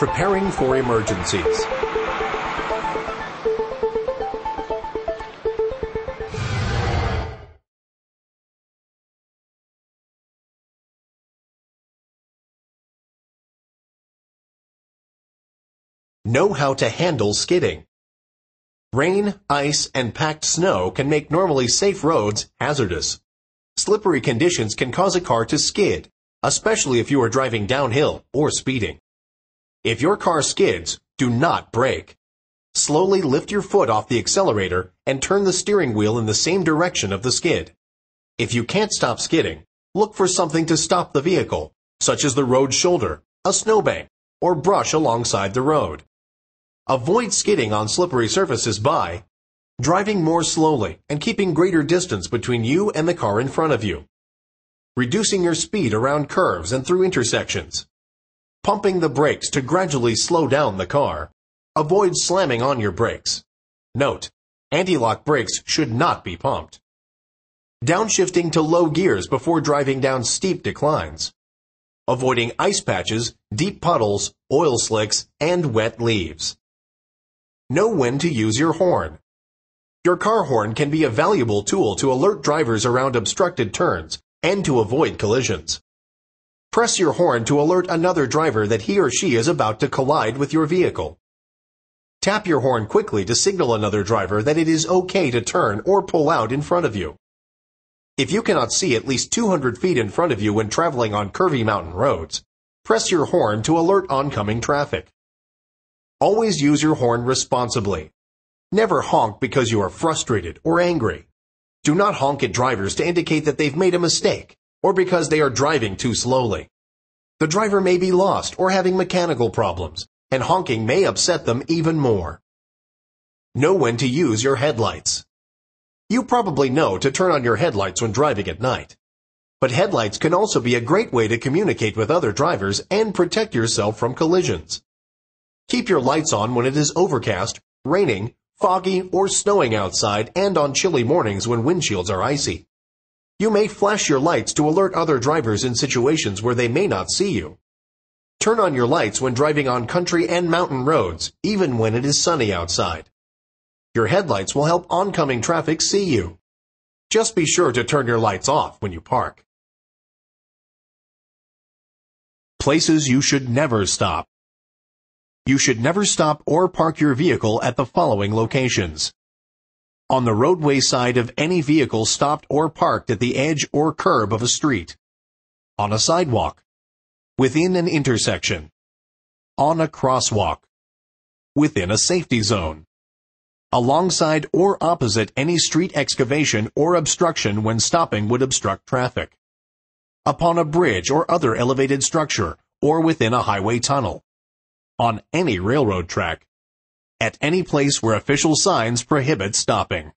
Preparing for emergencies. Know how to handle skidding. Rain, ice, and packed snow can make normally safe roads hazardous. Slippery conditions can cause a car to skid, especially if you are driving downhill or speeding. If your car skids, do not brake. Slowly lift your foot off the accelerator and turn the steering wheel in the same direction of the skid. If you can't stop skidding, look for something to stop the vehicle, such as the road shoulder, a snowbank, or brush alongside the road. Avoid skidding on slippery surfaces by driving more slowly and keeping greater distance between you and the car in front of you, reducing your speed around curves and through intersections, pumping the brakes to gradually slow down the car. Avoid slamming on your brakes. Note, anti-lock brakes should not be pumped. Downshifting to low gears before driving down steep declines. Avoiding ice patches, deep puddles, oil slicks, and wet leaves. Know when to use your horn. Your car horn can be a valuable tool to alert drivers around obstructed turns and to avoid collisions. Press your horn to alert another driver that he or she is about to collide with your vehicle. Tap your horn quickly to signal another driver that it is okay to turn or pull out in front of you. If you cannot see at least 200 feet in front of you when traveling on curvy mountain roads, press your horn to alert oncoming traffic. Always use your horn responsibly. Never honk because you are frustrated or angry. Do not honk at drivers to indicate that they've made a mistake or because they are driving too slowly. The driver may be lost or having mechanical problems, and honking may upset them even more. Know when to use your headlights. You probably know to turn on your headlights when driving at night. But headlights can also be a great way to communicate with other drivers and protect yourself from collisions. Keep your lights on when it is overcast, raining, foggy, or snowing outside and on chilly mornings when windshields are icy. You may flash your lights to alert other drivers in situations where they may not see you. Turn on your lights when driving on country and mountain roads, even when it is sunny outside. Your headlights will help oncoming traffic see you. Just be sure to turn your lights off when you park. Places you should never stop. You should never stop or park your vehicle at the following locations on the roadway side of any vehicle stopped or parked at the edge or curb of a street, on a sidewalk, within an intersection, on a crosswalk, within a safety zone, alongside or opposite any street excavation or obstruction when stopping would obstruct traffic, upon a bridge or other elevated structure or within a highway tunnel, on any railroad track, at any place where official signs prohibit stopping.